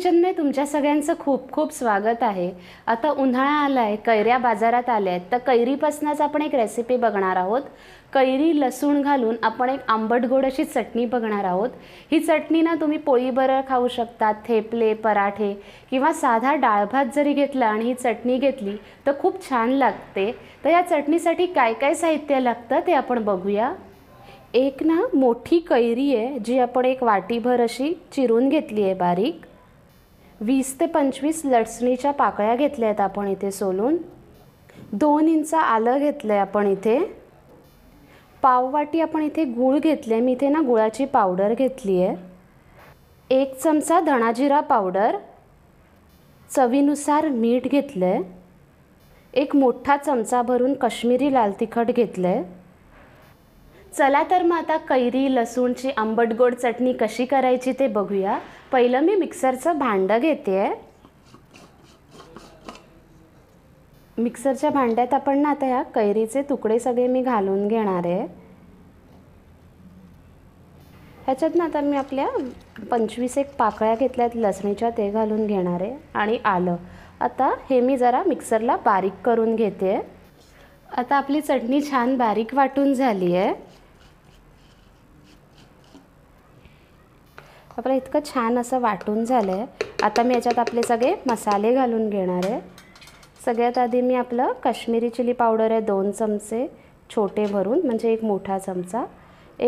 किचनमध्ये तुमच्या सगळ्यांचं खूप खूप स्वागत आहे आता उन्हाळा आला आहे कैऱ्या बाजारात आल्या आहेत तर कैरीपासूनच आपण एक रेसिपी बघणार आहोत कैरी लसूण घालून आपण एक आंबट गोड अशी चटणी बघणार आहोत ही चटणी ना तुम्ही पोळीबरोबर खाऊ शकता थेपले पराठे किंवा साधा डाळभात जरी घेतला आणि ही चटणी घेतली तर खूप छान लागते तर या चटणीसाठी काय काय साहित्य लागतं ते आपण बघूया एक ना मोठी कैरी आहे जी आपण एक वाटीभर अशी चिरून घेतली आहे बारीक वीस ते पंचवीस लसणीच्या पाकळ्या घेतल्या आहेत आपण इथे सोलून दोन इंच आलं घेतलं आहे आपण इथे पाववाटी आपण इथे गूळ घेतले मी इथे ना गुळाची पावडर घेतली आहे एक चमचा धणाजिरा पावडर चवीनुसार मीठ घेतलं आहे एक मोठा चमचा भरून कश्मीरी लाल तिखट घेतलं आहे चला तर मग आता कैरी लसूणची आंबट गोड चटणी कशी करायची ते बघूया पहिलं मी मिक्सरचं भांडं घेते आहे मिक्सरच्या भांड्यात आपण ना आता ह्या कैरीचे तुकडे सगळे मी घालून घेणार आहे ह्याच्यात ना आता मी आपल्या पंचवीस एक पाकळ्या घेतल्यात लसणीच्या ते घालून घेणार आहे आणि आलं आता हे मी जरा मिक्सरला बारीक करून घेते आता आपली चटणी छान बारीक वाटून झाली आहे आपलं इतकं छान असं वाटून झालं आहे आता मी याच्यात आपले सगळे मसाले घालून घेणार आहे सगळ्यात आधी मी आपलं काश्मीरी चिली पावडर आहे दोन चमचे छोटे भरून म्हणजे एक मोठा चमचा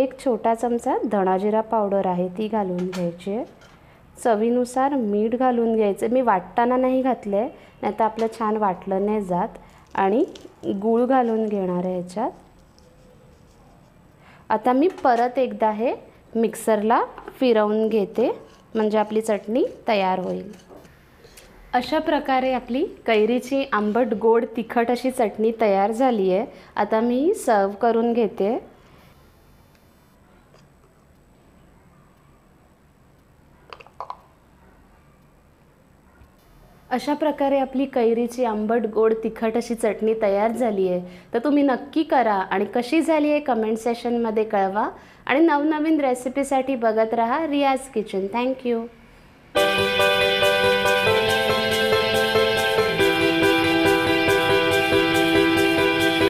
एक छोटा चमचा धणाजिरा पावडर आहे ती घालून घ्यायची आहे चवीनुसार मीठ घालून घ्यायचं मी वाटताना नाही घातलं आहे नाही तर आपलं छान वाटलं नाही जात आणि गूळ घालून घेणार आहे याच्यात आता मी परत एकदा हे मिक्सरला फिरवून घेते म्हणजे आपली चटणी तयार होईल अशा प्रकारे आपली कैरीची आंबट गोड तिखट अशी चटणी तयार झाली आहे आता मी सर्व करून घेते अशा प्रकारे आपली कैरीची आंबट गोड तिखट अशी चटणी तयार झाली आहे तर तुम्ही नक्की करा आणि कशी झाली आहे कमेंट सेशनमध्ये कळवा आणि नवनवीन रेसिपीसाठी बघत रहा रियाज किचन थँक्यू